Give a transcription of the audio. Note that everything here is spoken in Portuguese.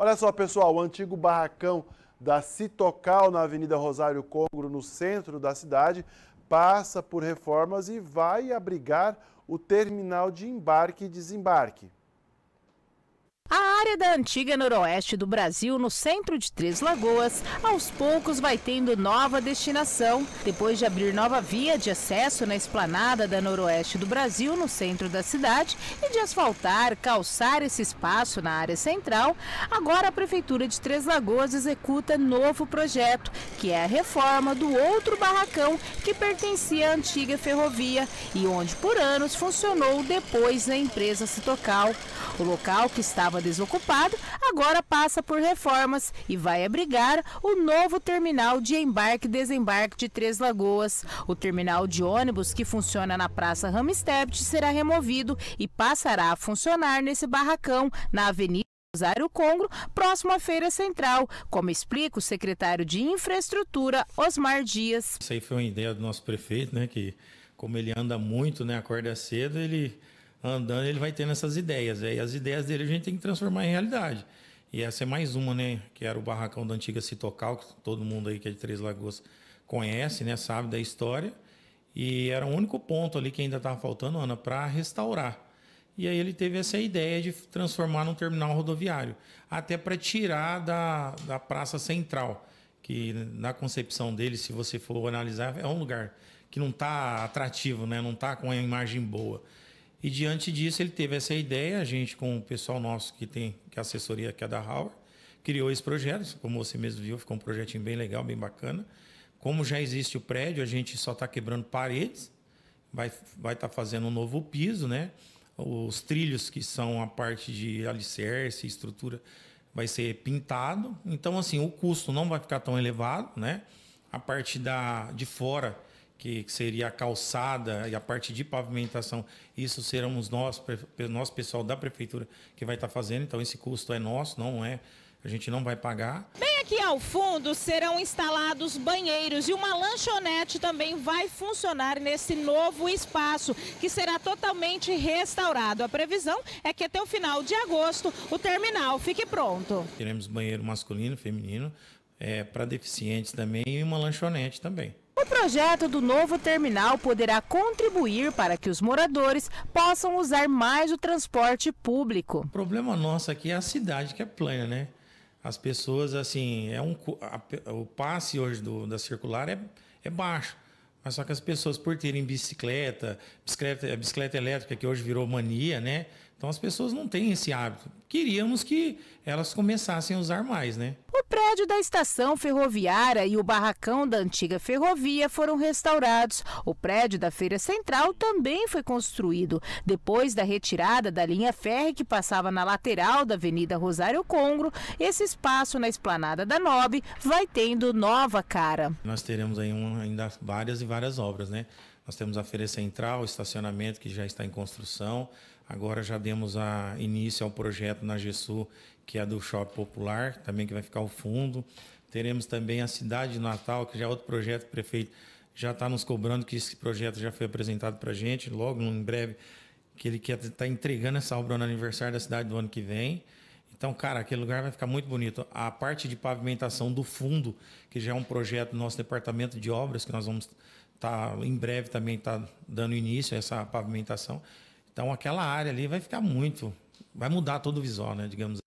Olha só, pessoal, o antigo barracão da Citocal, na Avenida Rosário Congro, no centro da cidade, passa por reformas e vai abrigar o terminal de embarque e desembarque área da antiga noroeste do Brasil, no centro de Três Lagoas, aos poucos vai tendo nova destinação. Depois de abrir nova via de acesso na esplanada da noroeste do Brasil, no centro da cidade, e de asfaltar, calçar esse espaço na área central, agora a Prefeitura de Três Lagoas executa novo projeto, que é a reforma do outro barracão que pertencia à antiga ferrovia e onde por anos funcionou depois da empresa Citocal. O local que estava deslocado ocupado, agora passa por reformas e vai abrigar o novo terminal de embarque e desembarque de Três Lagoas. O terminal de ônibus que funciona na Praça Ramstept será removido e passará a funcionar nesse barracão na Avenida. Rosário Congro, próximo à Feira Central, como explica o secretário de Infraestrutura, Osmar Dias. Isso aí foi uma ideia do nosso prefeito, né, que como ele anda muito, né, acorda cedo, ele andando, ele vai tendo essas ideias. Né? E as ideias dele a gente tem que transformar em realidade. E essa é mais uma, né? Que era o barracão da antiga Citocal, que todo mundo aí que é de Três Lagoas conhece, né? Sabe da história. E era o único ponto ali que ainda estava faltando, Ana, para restaurar. E aí ele teve essa ideia de transformar num terminal rodoviário, até para tirar da, da praça central, que na concepção dele, se você for analisar, é um lugar que não está atrativo, né? não está com a imagem boa. E diante disso ele teve essa ideia, a gente com o pessoal nosso que tem que é a assessoria aqui é da Hauer, criou esse projeto, como você mesmo viu, ficou um projetinho bem legal, bem bacana. Como já existe o prédio, a gente só está quebrando paredes, vai vai estar tá fazendo um novo piso, né? Os trilhos que são a parte de alicerce, estrutura, vai ser pintado. Então assim, o custo não vai ficar tão elevado, né? A parte da de fora que seria a calçada e a parte de pavimentação, isso seremos nós, nosso pessoal da prefeitura que vai estar fazendo, então esse custo é nosso, não é, a gente não vai pagar. Bem aqui ao fundo serão instalados banheiros e uma lanchonete também vai funcionar nesse novo espaço, que será totalmente restaurado. A previsão é que até o final de agosto o terminal fique pronto. Teremos banheiro masculino, feminino, é, para deficientes também e uma lanchonete também projeto do novo terminal poderá contribuir para que os moradores possam usar mais o transporte público. O problema nosso aqui é a cidade que é plana, né? As pessoas, assim, é um, a, o passe hoje do, da circular é, é baixo. Mas só que as pessoas, por terem bicicleta, bicicleta, bicicleta elétrica, que hoje virou mania, né? Então as pessoas não têm esse hábito. Queríamos que elas começassem a usar mais, né? O prédio da estação ferroviária e o barracão da antiga ferrovia foram restaurados. O prédio da Feira Central também foi construído. Depois da retirada da linha férrea que passava na lateral da Avenida Rosário Congro, esse espaço na esplanada da Nobe vai tendo nova cara. Nós teremos aí ainda várias e várias obras, né? Nós temos a feira central, estacionamento que já está em construção. Agora já demos a início ao projeto na GESU, que é do Shopping Popular, também que vai ficar o fundo. Teremos também a cidade de Natal, que já é outro projeto que o prefeito já está nos cobrando, que esse projeto já foi apresentado para a gente, logo em breve, que ele quer estar tá entregando essa obra no aniversário da cidade do ano que vem. Então, cara, aquele lugar vai ficar muito bonito. A parte de pavimentação do fundo, que já é um projeto do nosso departamento de obras, que nós vamos tá, em breve também está dando início a essa pavimentação. Então aquela área ali vai ficar muito, vai mudar todo o visual, né, digamos